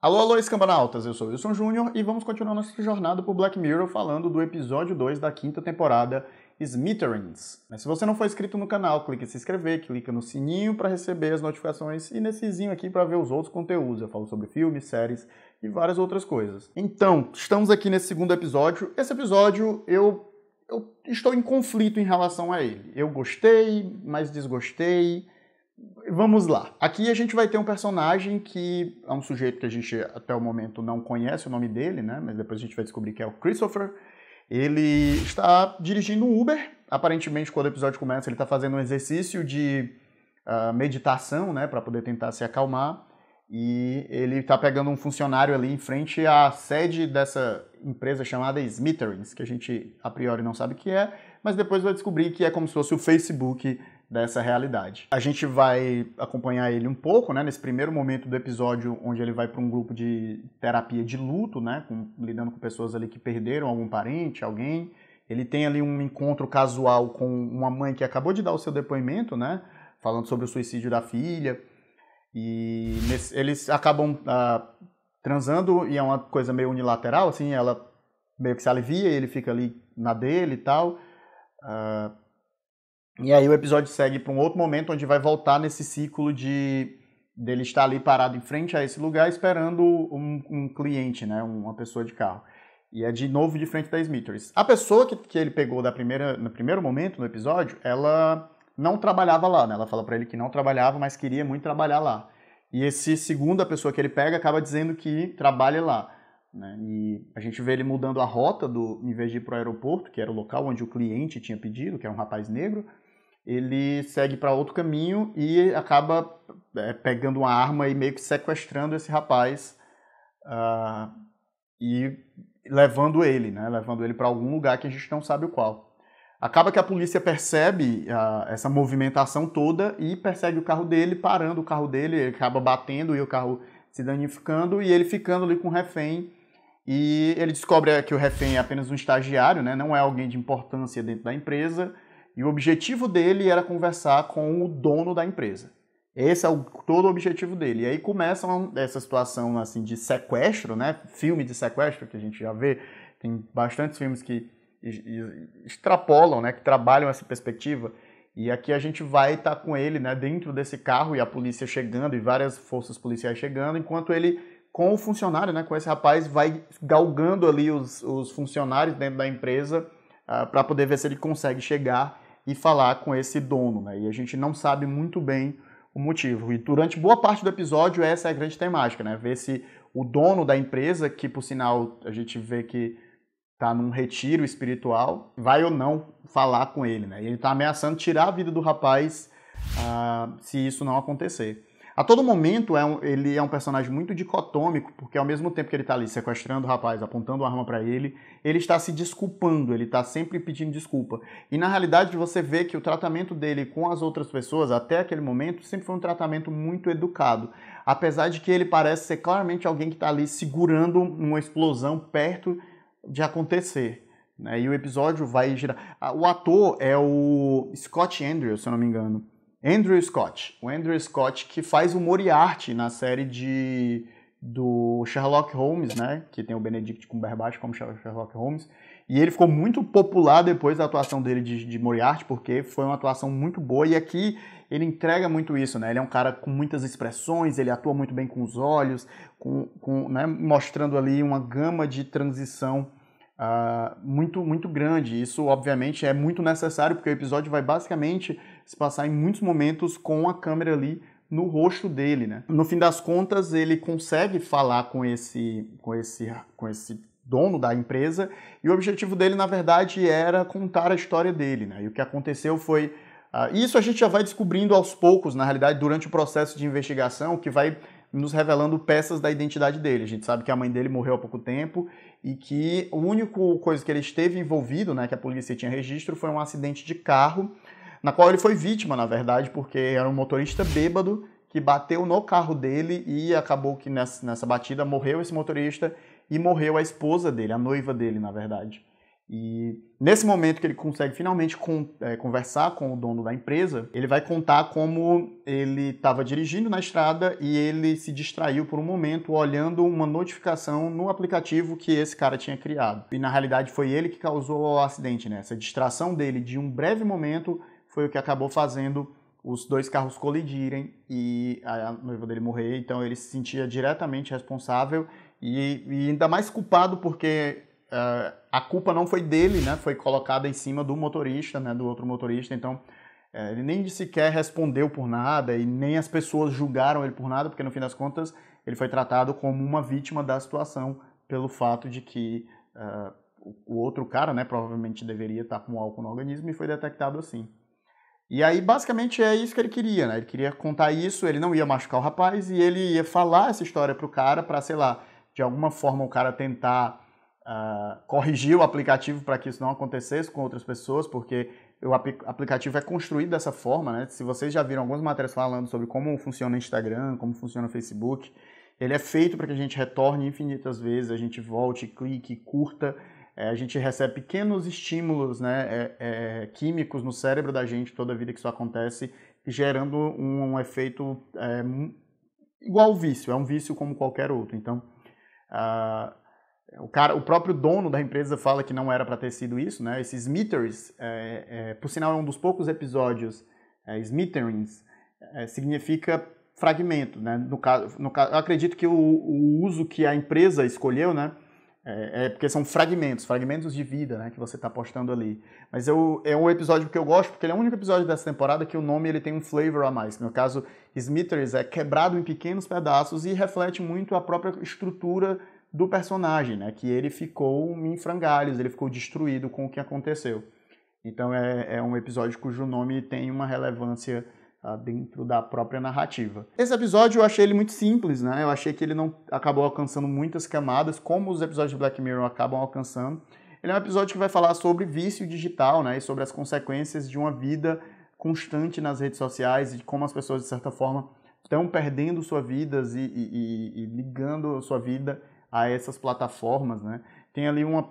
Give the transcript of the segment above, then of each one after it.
Alô, alô, escambanautas! Eu sou Wilson Júnior e vamos continuar nossa jornada por Black Mirror falando do episódio 2 da quinta temporada, Smithereens. Mas se você não for inscrito no canal, clique em se inscrever, clica no sininho para receber as notificações e nessezinho aqui para ver os outros conteúdos. Eu falo sobre filmes, séries e várias outras coisas. Então, estamos aqui nesse segundo episódio. Esse episódio eu, eu estou em conflito em relação a ele. Eu gostei, mas desgostei Vamos lá. Aqui a gente vai ter um personagem que é um sujeito que a gente até o momento não conhece o nome dele, né? Mas depois a gente vai descobrir que é o Christopher. Ele está dirigindo um Uber. Aparentemente, quando o episódio começa, ele está fazendo um exercício de uh, meditação, né? Para poder tentar se acalmar. E ele está pegando um funcionário ali em frente à sede dessa empresa chamada Smithereens, que a gente a priori não sabe o que é, mas depois vai descobrir que é como se fosse o Facebook dessa realidade. A gente vai acompanhar ele um pouco, né, nesse primeiro momento do episódio, onde ele vai para um grupo de terapia de luto, né, com, lidando com pessoas ali que perderam algum parente, alguém. Ele tem ali um encontro casual com uma mãe que acabou de dar o seu depoimento, né, falando sobre o suicídio da filha. E nesse, eles acabam ah, transando e é uma coisa meio unilateral, assim, ela meio que se alivia e ele fica ali na dele e tal. Ah, e aí o episódio segue para um outro momento onde vai voltar nesse ciclo de dele estar ali parado em frente a esse lugar esperando um, um cliente, né, uma pessoa de carro. E é de novo de frente da Smithers. A pessoa que, que ele pegou da primeira, no primeiro momento no episódio, ela não trabalhava lá, né? Ela fala para ele que não trabalhava, mas queria muito trabalhar lá. E esse segunda pessoa que ele pega acaba dizendo que trabalha lá. Né? E a gente vê ele mudando a rota do, em vez de ir para o aeroporto, que era o local onde o cliente tinha pedido, que era é um rapaz negro, ele segue para outro caminho e acaba é, pegando uma arma e meio que sequestrando esse rapaz uh, e levando ele, né? Levando ele para algum lugar que a gente não sabe o qual. Acaba que a polícia percebe uh, essa movimentação toda e persegue o carro dele, parando o carro dele, ele acaba batendo e o carro se danificando e ele ficando ali com o refém. E ele descobre que o refém é apenas um estagiário, né? Não é alguém de importância dentro da empresa e o objetivo dele era conversar com o dono da empresa. Esse é o, todo o objetivo dele. E aí começa essa situação assim de sequestro, né? Filme de sequestro que a gente já vê. Tem bastantes filmes que extrapolam, né? Que trabalham essa perspectiva. E aqui a gente vai estar tá com ele, né? Dentro desse carro e a polícia chegando e várias forças policiais chegando, enquanto ele com o funcionário, né? Com esse rapaz vai galgando ali os, os funcionários dentro da empresa uh, ah, para poder ver se ele consegue chegar e falar com esse dono, né? E a gente não sabe muito bem o motivo. E durante boa parte do episódio essa é a grande temática, né? Ver se o dono da empresa, que por sinal a gente vê que tá num retiro espiritual, vai ou não falar com ele, né? E ele tá ameaçando tirar a vida do rapaz uh, se isso não acontecer. A todo momento é um, ele é um personagem muito dicotômico, porque ao mesmo tempo que ele está ali sequestrando o rapaz, apontando a arma para ele, ele está se desculpando, ele está sempre pedindo desculpa. E na realidade você vê que o tratamento dele com as outras pessoas até aquele momento sempre foi um tratamento muito educado, apesar de que ele parece ser claramente alguém que está ali segurando uma explosão perto de acontecer. Né? E o episódio vai girar. O ator é o Scott Andrews, se eu não me engano. Andrew Scott. O Andrew Scott que faz o Moriarty na série de do Sherlock Holmes, né? Que tem o Benedict Cumberbatch como Sherlock Holmes. E ele ficou muito popular depois da atuação dele de, de Moriarty, porque foi uma atuação muito boa. E aqui ele entrega muito isso, né? Ele é um cara com muitas expressões, ele atua muito bem com os olhos, com, com né? mostrando ali uma gama de transição uh, muito, muito grande. Isso, obviamente, é muito necessário, porque o episódio vai basicamente se passar em muitos momentos com a câmera ali no rosto dele, né? No fim das contas, ele consegue falar com esse, com esse, com esse dono da empresa e o objetivo dele, na verdade, era contar a história dele, né? E o que aconteceu foi uh, isso a gente já vai descobrindo aos poucos, na realidade, durante o processo de investigação, que vai nos revelando peças da identidade dele. A gente sabe que a mãe dele morreu há pouco tempo e que o único coisa que ele esteve envolvido, né, que a polícia tinha registro, foi um acidente de carro na qual ele foi vítima, na verdade, porque era um motorista bêbado que bateu no carro dele e acabou que nessa, nessa batida morreu esse motorista e morreu a esposa dele, a noiva dele, na verdade. E nesse momento que ele consegue finalmente con é, conversar com o dono da empresa, ele vai contar como ele estava dirigindo na estrada e ele se distraiu por um momento olhando uma notificação no aplicativo que esse cara tinha criado. E na realidade foi ele que causou o acidente, né? Essa distração dele de um breve momento foi o que acabou fazendo os dois carros colidirem e a noiva dele morrer. Então ele se sentia diretamente responsável e, e ainda mais culpado porque uh, a culpa não foi dele, né? Foi colocada em cima do motorista, né? Do outro motorista. Então eh, ele nem sequer respondeu por nada e nem as pessoas julgaram ele por nada, porque no fim das contas ele foi tratado como uma vítima da situação pelo fato de que uh, o outro cara, né? Provavelmente deveria estar com álcool no organismo e foi detectado assim. E aí, basicamente, é isso que ele queria, né? Ele queria contar isso, ele não ia machucar o rapaz e ele ia falar essa história pro cara para, sei lá, de alguma forma o cara tentar uh, corrigir o aplicativo para que isso não acontecesse com outras pessoas, porque o ap aplicativo é construído dessa forma, né? Se vocês já viram algumas matérias falando sobre como funciona o Instagram, como funciona o Facebook, ele é feito para que a gente retorne infinitas vezes, a gente volte, clique, curta é, a gente recebe pequenos estímulos né, é, é, químicos no cérebro da gente toda a vida que isso acontece, gerando um, um efeito é, igual ao vício, é um vício como qualquer outro. Então, a, o, cara, o próprio dono da empresa fala que não era para ter sido isso, né? Esses meters, é, é, por sinal, é um dos poucos episódios, é, significa fragmento, né? No caso, no caso, eu acredito que o, o uso que a empresa escolheu, né? É, é, porque são fragmentos, fragmentos de vida, né, que você está postando ali. Mas eu, é um episódio que eu gosto, porque ele é o único episódio dessa temporada que o nome ele tem um flavor a mais. No caso, Smithers é quebrado em pequenos pedaços e reflete muito a própria estrutura do personagem, né, que ele ficou em frangalhos, ele ficou destruído com o que aconteceu. Então é, é um episódio cujo nome tem uma relevância tá dentro da própria narrativa. Esse episódio eu achei ele muito simples, né? Eu achei que ele não acabou alcançando muitas camadas, como os episódios de Black Mirror acabam alcançando. Ele é um episódio que vai falar sobre vício digital, né? E sobre as consequências de uma vida constante nas redes sociais e como as pessoas, de certa forma, estão perdendo sua vida e, e, e, ligando sua vida a essas plataformas, né? Tem ali uma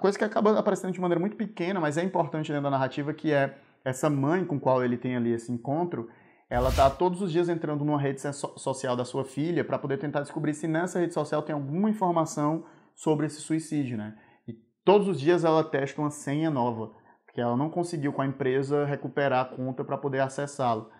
coisa que acaba aparecendo de maneira muito pequena, mas é importante dentro da narrativa, que é essa mãe com qual ele tem ali esse encontro, ela está todos os dias entrando numa rede social da sua filha para poder tentar descobrir se nessa rede social tem alguma informação sobre esse suicídio, né? E todos os dias ela testa uma senha nova, porque ela não conseguiu com a empresa recuperar a conta para poder acessá-lo.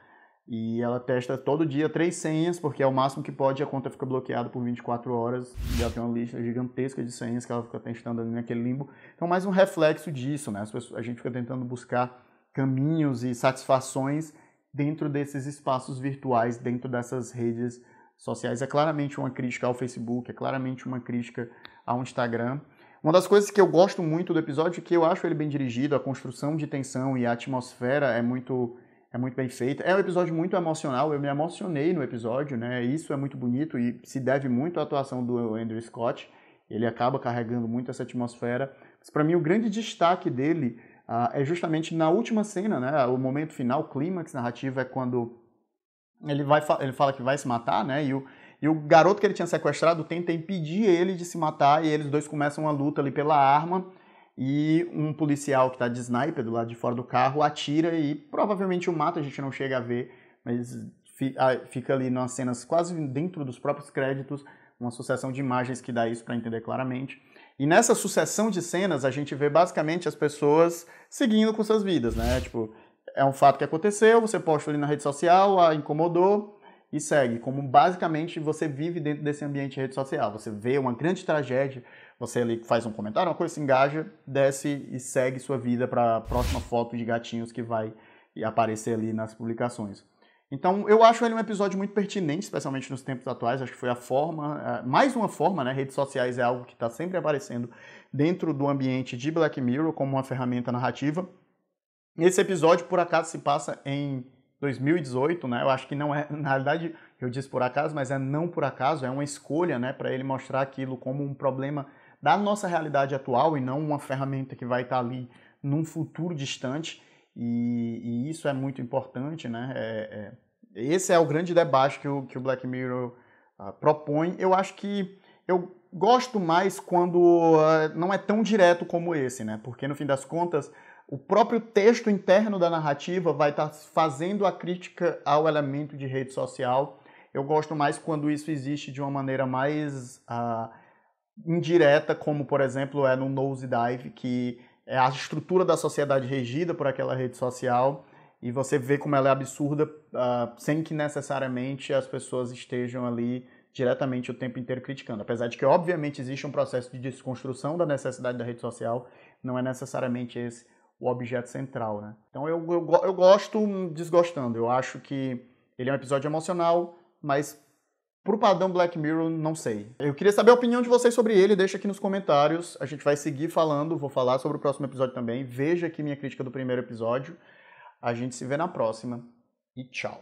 E ela testa todo dia três senhas, porque é o máximo que pode, a conta fica bloqueada por 24 horas, e ela tem uma lista gigantesca de senhas que ela fica testando ali naquele limbo. Então, mais um reflexo disso, né? A gente fica tentando buscar caminhos e satisfações dentro desses espaços virtuais, dentro dessas redes sociais. É claramente uma crítica ao Facebook, é claramente uma crítica ao Instagram. Uma das coisas que eu gosto muito do episódio, que eu acho ele bem dirigido, a construção de tensão e a atmosfera é muito é muito bem feita. É um episódio muito emocional, eu me emocionei no episódio, né? Isso é muito bonito e se deve muito à atuação do Andrew Scott. Ele acaba carregando muito essa atmosfera. Mas para mim o grande destaque dele ah, é justamente na última cena, né? O momento final, o clímax narrativo é quando ele, vai, ele fala que vai se matar, né? E o, e o garoto que ele tinha sequestrado tenta impedir ele de se matar e eles dois começam uma luta ali pela arma e um policial que está de sniper do lado de fora do carro atira e provavelmente o mata, a gente não chega a ver, mas fica ali nas cenas quase dentro dos próprios créditos, uma sucessão de imagens que dá isso para entender claramente. E nessa sucessão de cenas, a gente vê basicamente as pessoas seguindo com suas vidas, né? Tipo, é um fato que aconteceu, você posta ali na rede social, a incomodou e segue. Como basicamente você vive dentro desse ambiente de rede social. Você vê uma grande tragédia, você ali faz um comentário, uma coisa se engaja, desce e segue sua vida para a próxima foto de gatinhos que vai aparecer ali nas publicações. Então, eu acho ele um episódio muito pertinente, especialmente nos tempos atuais. Acho que foi a forma, é, mais uma forma, né? Redes sociais é algo que está sempre aparecendo dentro do ambiente de Black Mirror como uma ferramenta narrativa. Esse episódio, por acaso, se passa em 2018, né? Eu acho que não é, na realidade, eu disse por acaso, mas é não por acaso, é uma escolha, né? Para ele mostrar aquilo como um problema da nossa realidade atual e não uma ferramenta que vai estar tá ali num futuro distante. E, e isso é muito importante, né? É, é, esse é o grande debate que o, que o Black Mirror uh, propõe. Eu acho que eu gosto mais quando uh, não é tão direto como esse, né? Porque no fim das contas, o próprio texto interno da narrativa vai estar tá fazendo a crítica ao elemento de rede social. Eu gosto mais quando isso existe de uma maneira mais uh, indireta, como por exemplo é no Nose Dive, que é a estrutura da sociedade regida por aquela rede social e você vê como ela é absurda uh, sem que necessariamente as pessoas estejam ali diretamente o tempo inteiro criticando. Apesar de que, obviamente, existe um processo de desconstrução da necessidade da rede social, não é necessariamente esse o objeto central, né? Então eu, eu, eu gosto hum, desgostando, eu acho que ele é um episódio emocional, mas Pro padrão Black Mirror, não sei. Eu queria saber a opinião de vocês sobre ele, deixa aqui nos comentários. A gente vai seguir falando, vou falar sobre o próximo episódio também. Veja aqui minha crítica do primeiro episódio. A gente se vê na próxima e tchau.